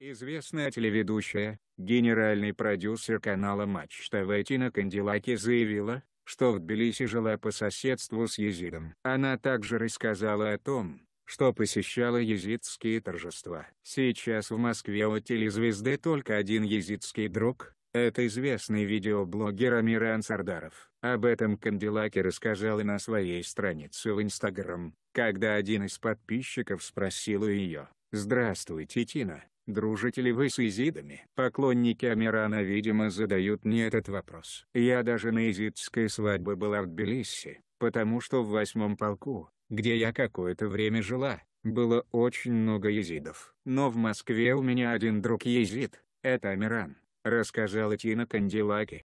Известная телеведущая, генеральный продюсер канала «Матч ТВ» Тина Канделаки заявила, что в Тбилиси жила по соседству с езидом. Она также рассказала о том, что посещала езидские торжества. Сейчас в Москве у телезвезды только один езидский друг, это известный видеоблогер Амир Ансардаров. Об этом Канделаки рассказала на своей странице в Инстаграм, когда один из подписчиков спросил у ее, «Здравствуйте, Тина, Дружите ли вы с изидами? Поклонники Амирана видимо задают не этот вопрос. Я даже на изидской свадьбе была в Тбилиси, потому что в восьмом полку, где я какое-то время жила, было очень много езидов. Но в Москве у меня один друг езид, это Амиран, рассказала Тина Кандилаки.